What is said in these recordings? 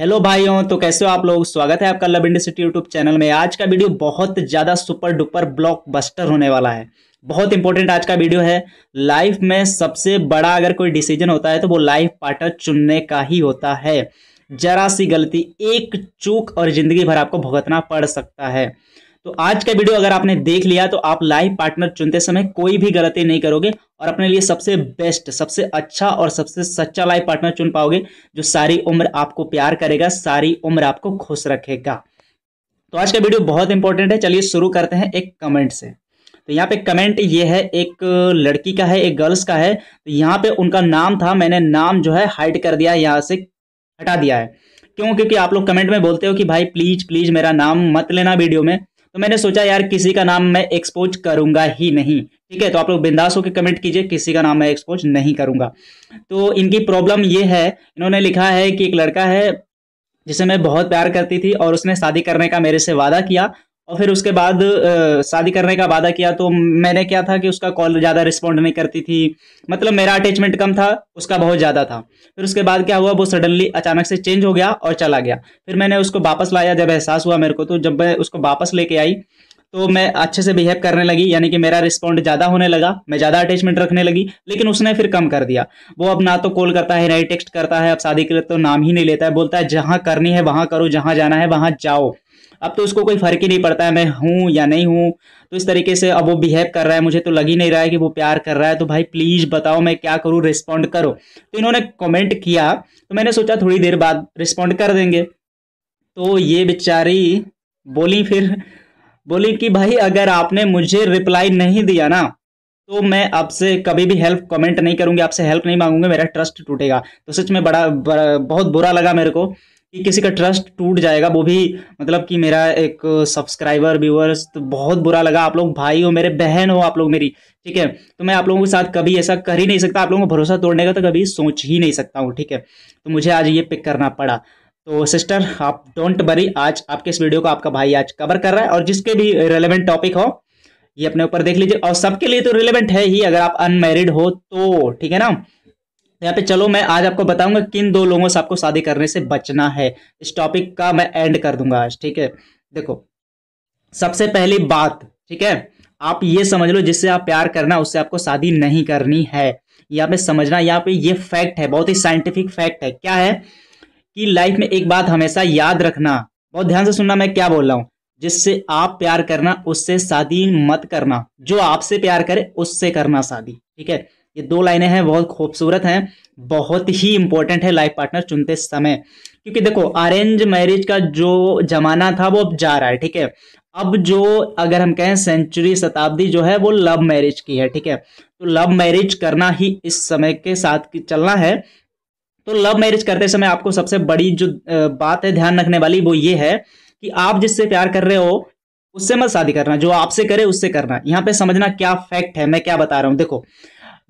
hello भाइयों तो कैसे हो आप लोग स्वागत है आपका लब इंडस्ट्री यूट्यूब चैनल में आज का वीडियो बहुत ज़्यादा सुपर डुपर ब्लॉकबस्टर होने वाला है बहुत इंपॉर्टेंट आज का वीडियो है लाइफ में सबसे बड़ा अगर कोई डिसीजन होता है तो वो लाइफ पार्टनर चुनने का ही होता है जरा सी गलती एक चूक और ज़िंदगी भर आपको भुगतना पड़ सकता है तो आज का वीडियो अगर आपने देख लिया तो आप लाइफ पार्टनर चुनते समय कोई भी गलती नहीं करोगे और अपने लिए सबसे बेस्ट सबसे अच्छा और सबसे सच्चा लाइफ पार्टनर चुन पाओगे जो सारी उम्र आपको प्यार करेगा सारी उम्र आपको खुश रखेगा तो आज का वीडियो बहुत इंपॉर्टेंट है चलिए शुरू करते हैं एक कमेंट से तो यहाँ पे कमेंट ये है एक लड़की का है एक गर्ल्स का है तो यहाँ पे उनका नाम था मैंने नाम जो है हाइड कर दिया यहाँ से हटा दिया है क्यों क्योंकि आप लोग कमेंट में बोलते हो कि भाई प्लीज प्लीज मेरा नाम मत लेना वीडियो में तो मैंने सोचा यार किसी का नाम मैं एक्सपोज करूंगा ही नहीं ठीक है तो आप लोग बिंदास होकर कमेंट कीजिए किसी का नाम मैं एक्सपोज नहीं करूंगा तो इनकी प्रॉब्लम ये है इन्होंने लिखा है कि एक लड़का है जिसे मैं बहुत प्यार करती थी और उसने शादी करने का मेरे से वादा किया और फिर उसके बाद शादी करने का वादा किया तो मैंने क्या था कि उसका कॉल ज़्यादा रिस्पॉन्ड नहीं करती थी मतलब मेरा अटैचमेंट कम था उसका बहुत ज़्यादा था फिर उसके बाद क्या हुआ वो सडनली अचानक से चेंज हो गया और चला गया फिर मैंने उसको वापस लाया जब एहसास हुआ मेरे को तो जब मैं उसको वापस लेके आई तो मैं अच्छे से बिहेव करने लगी यानी कि मेरा रिस्पॉन्ड ज़्यादा होने लगा मैं ज़्यादा अटैचमेंट रखने लगी लेकिन उसने फिर कम कर दिया वो अब ना तो कॉल करता है ना ही टेक्स्ट करता है अब शादी के लिए तो नाम ही नहीं लेता है बोलता है जहाँ करनी है वहाँ करो जहाँ जाना है वहाँ जाओ अब तो उसको कोई फ़र्क ही नहीं पड़ता है मैं हूँ या नहीं हूँ तो इस तरीके से अब वो बिहेव कर रहा है मुझे तो लग ही नहीं रहा है कि वो प्यार कर रहा है तो भाई प्लीज़ बताओ मैं क्या करूँ रिस्पॉन्ड करो तो इन्होंने कॉमेंट किया तो मैंने सोचा थोड़ी देर बाद रिस्पॉन्ड कर देंगे तो ये बेचारी बोली फिर बोली कि भाई अगर आपने मुझे रिप्लाई नहीं दिया ना तो मैं आपसे कभी भी हेल्प कमेंट नहीं करूंगी आपसे हेल्प नहीं मांगूंगी मेरा ट्रस्ट टूटेगा तो सच में बड़ा, बड़ा बहुत बुरा लगा मेरे को कि किसी का ट्रस्ट टूट जाएगा वो भी मतलब कि मेरा एक सब्सक्राइबर व्यूअर्स तो बहुत बुरा लगा आप लोग भाई हो मेरे बहन हो आप लोग मेरी ठीक है तो मैं आप लोगों के साथ कभी ऐसा कर ही नहीं सकता आप लोगों को भरोसा तोड़ने का तो कभी सोच ही नहीं सकता हूँ ठीक है तो मुझे आज ये पिक करना पड़ा तो सिस्टर आप डोंट वरी आज आपके इस वीडियो को आपका भाई आज कवर कर रहा है और जिसके भी रिलेवेंट टॉपिक हो ये अपने ऊपर देख लीजिए और सबके लिए तो रिलेवेंट है ही अगर आप अनमेरिड हो तो ठीक है ना यहाँ पे चलो मैं आज आपको बताऊंगा किन दो लोगों से आपको शादी करने से बचना है इस टॉपिक का मैं एंड कर दूंगा आज ठीक है देखो सबसे पहली बात ठीक है आप ये समझ लो जिससे आप प्यार करना उससे आपको शादी नहीं करनी है यहाँ पे समझना यहाँ पे ये फैक्ट है बहुत ही साइंटिफिक फैक्ट है क्या है कि लाइफ में एक बात हमेशा याद रखना बहुत ध्यान से सुनना मैं क्या बोल रहा हूँ जिससे आप प्यार करना उससे शादी मत करना जो आपसे प्यार करे उससे करना शादी ठीक है ये दो लाइनें हैं बहुत खूबसूरत हैं बहुत ही इंपॉर्टेंट है लाइफ पार्टनर चुनते समय क्योंकि देखो अरेंज मैरिज का जो जमाना था वो अब जा रहा है ठीक है अब जो अगर हम कहें सेंचुरी शताब्दी जो है वो लव मैरिज की है ठीक है तो लव मैरिज करना ही इस समय के साथ चलना है तो लव मैरिज करते समय आपको सबसे बड़ी जो बात है ध्यान रखने वाली वो ये है कि आप जिससे प्यार कर रहे हो उससे मत शादी करना जो आपसे करे उससे करना यहाँ पे समझना क्या फैक्ट है मैं क्या बता रहा हूँ देखो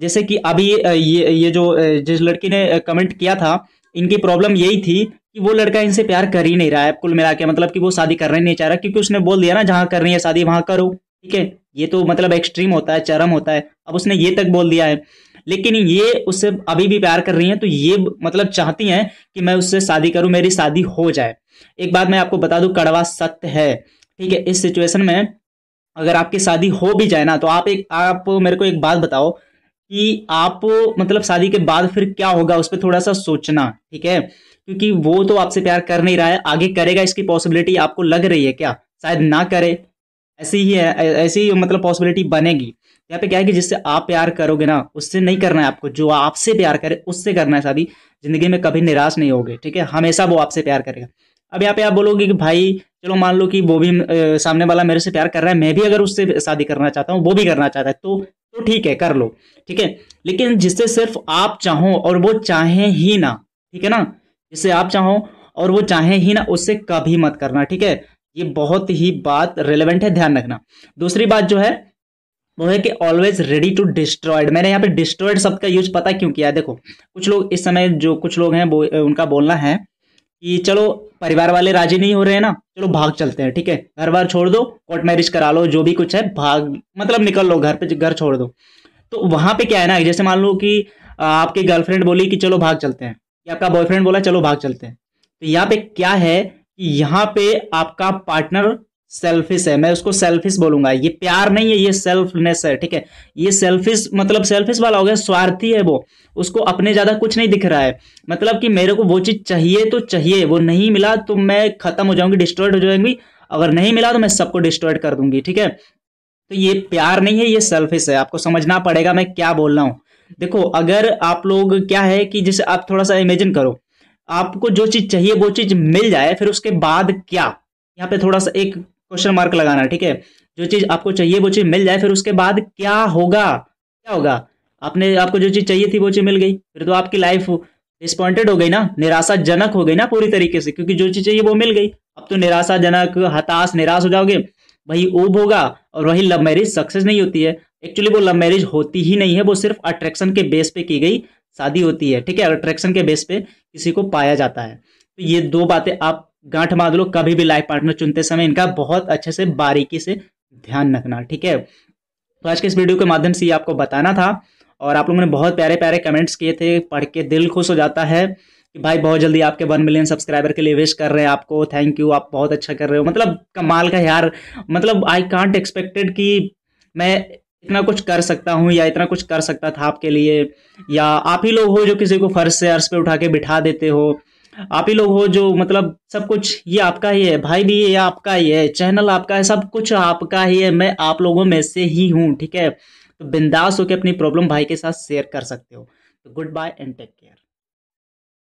जैसे कि अभी ये ये जो जिस लड़की ने कमेंट किया था इनकी प्रॉब्लम यही थी कि वो लड़का इनसे प्यार कर ही नहीं रहा है कुल मिला के मतलब कि वो शादी करना ही नहीं चाह रहा क्योंकि उसने बोल दिया ना जहाँ करनी है शादी वहाँ करो ठीक है ये तो मतलब एक्सट्रीम होता है चरम होता है अब उसने ये तक बोल दिया है लेकिन ये उससे अभी भी प्यार कर रही है तो ये मतलब चाहती हैं कि मैं उससे शादी करूं मेरी शादी हो जाए एक बात मैं आपको बता दूं कड़वा सत्य है ठीक है इस सिचुएशन में अगर आपकी शादी हो भी जाए ना तो आप एक आप मेरे को एक बात बताओ कि आप मतलब शादी के बाद फिर क्या होगा उस पर थोड़ा सा सोचना ठीक है क्योंकि वो तो आपसे प्यार कर नहीं रहा है आगे करेगा इसकी पॉसिबिलिटी आपको लग रही है क्या शायद ना करे ऐसी ही है ऐसी ही मतलब पॉसिबिलिटी बनेगी यहाँ पे क्या है कि जिससे आप प्यार करोगे ना उससे नहीं करना है आपको जो आपसे प्यार करे उससे करना है शादी जिंदगी में कभी निराश नहीं होगे ठीक है हमेशा वो आपसे प्यार करेगा अब यहाँ पे आप बोलोगे कि भाई चलो मान लो कि वो भी सामने वाला मेरे से प्यार कर रहा है मैं भी अगर उससे शादी करना चाहता हूँ वो भी करना चाहता है तो तो ठीक है कर लो ठीक है लेकिन जिससे सिर्फ आप चाहो और वो चाहे ही ना ठीक है ना जिससे आप चाहो और वो चाहे ही ना उससे कभी मत करना ठीक है ये बहुत ही बात रेलेवेंट है ध्यान रखना दूसरी बात जो है वो है कि ऑलवेज रेडी टू डिस्ट्रॉयड मैंने यहाँ पे डिस्ट्रॉयड शब्द का यूज पता क्यों किया देखो कुछ लोग इस समय जो कुछ लोग हैं वो उनका बोलना है कि चलो परिवार वाले राजी नहीं हो रहे हैं ना चलो भाग चलते हैं ठीक है घर बार छोड़ दो कोर्ट मैरिज करा लो जो भी कुछ है भाग मतलब निकल लो घर पे घर छोड़ दो तो वहां पे क्या है ना जैसे मान लो कि आपकी गर्लफ्रेंड बोली कि चलो भाग चलते हैं या आपका बॉयफ्रेंड बोला चलो भाग चलते हैं तो यहाँ पे क्या है कि यहाँ पे आपका पार्टनर सेल्फिश है मैं उसको सेल्फिश बोलूंगा ये प्यार नहीं है ये सेल्फनेस है ठीक है ये सेल्फिश मतलब सेल्फिश वाला हो गया स्वार्थी है वो उसको अपने ज़्यादा कुछ नहीं दिख रहा है मतलब कि मेरे को वो चीज़ चाहिए तो चाहिए वो नहीं मिला तो मैं ख़त्म हो जाऊंगी डिस्ट्रॉयड हो जाऊंगी अगर नहीं मिला तो मैं सबको डिस्ट्रॉयड कर दूंगी ठीक है तो ये प्यार नहीं है ये सेल्फिश है आपको समझना पड़ेगा मैं क्या बोल रहा हूँ देखो अगर आप लोग क्या है कि जैसे आप थोड़ा सा इमेजिन करो आपको जो चीज़ चाहिए वो चीज़ मिल जाए फिर उसके बाद क्या यहाँ पे थोड़ा सा एक क्वेश्चन मार्क लगाना ठीक है जो चीज़ आपको चाहिए वो चीज़ मिल जाए फिर उसके बाद क्या होगा क्या होगा आपने आपको जो चीज़ चाहिए थी वो चीज़ मिल गई फिर तो आपकी लाइफ डिसपॉइंटेड हो गई ना निराशाजनक हो गई ना पूरी तरीके से क्योंकि जो चीज़ चाहिए वो मिल गई अब तो निराशाजनक हताश निराश हो जाओगे वही ऊब होगा और वही लव मैरिज सक्सेस नहीं होती है एक्चुअली वो लव मैरिज होती ही नहीं है वो सिर्फ अट्रैक्शन के बेस पे की गई शादी होती है ठीक है अट्रैक्शन के बेस पे किसी को पाया जाता है तो ये दो बातें आप गांठ बांध लो कभी भी लाइफ पार्टनर चुनते समय इनका बहुत अच्छे से बारीकी से ध्यान रखना ठीक है तो आज के इस वीडियो के माध्यम से ये आपको बताना था और आप लोगों ने बहुत प्यारे प्यारे कमेंट्स किए थे पढ़ के दिल खुश हो जाता है कि भाई बहुत जल्दी आपके वन मिलियन सब्सक्राइबर के लिए विश कर रहे हैं आपको थैंक यू आप बहुत अच्छा कर रहे हो मतलब कमाल का यार मतलब आई कांट एक्सपेक्टेड कि मैं इतना कुछ कर सकता हूँ या इतना कुछ कर सकता था आपके लिए या आप ही लोग हो जो किसी को फर्श से अर्श पे उठा के बिठा देते हो आप ही लोग हो जो मतलब सब कुछ ये आपका ही है भाई भी ये आपका ही है चैनल आपका है सब कुछ आपका ही है मैं आप लोगों में से ही हूँ ठीक है तो बिंदास होकर अपनी प्रॉब्लम भाई के साथ शेयर कर सकते हो तो good bye and take care